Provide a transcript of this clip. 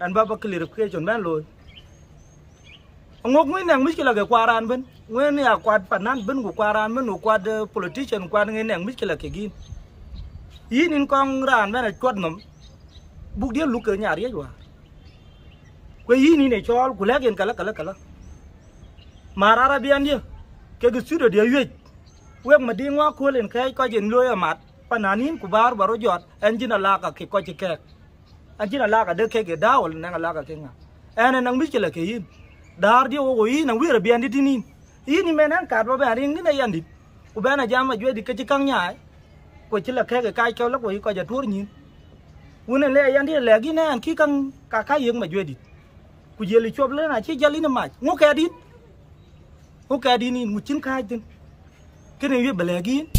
an ba ba clear ke chon ban loy ngok ngoi nang miskila ke kwaran ben ngoi ni akwad panan ben gu kwaran ben kwad politician quà kwad ngai nang miskila ke gin yin in kong ran ben chot nom buk dia lu ke nyari wa kwe yin ni ne chol kula gen kala kala kala marara bian dia ke gu sudo dia yej we ma ding wa kolen kai ko jin loya mat pananin ku bar baro jot en jin ala ka ke ko ji kẹt anh chỉ là la cả đứa kia đau là nàng la cả kia ngà anh nàng biết cái là cái gì dar đi ô goi nàng biết là bian đi tin in in men nàng cắt vào bên anh đi này anh đi cô bé này jam mà chơi đi cái chỉ căng nhảy cô chỉ là kia cái cái kéo lắc goi coi giờ thua nhìn quân này lấy anh đi lấy cái này anh khi căng cả cái gì mà chơi đi cô giờ lấy chụp lên này chỉ giờ lấy mà mày ngó kia đi ngó kia đi nhìn một chín cái tên cái này biết bề lẹ kia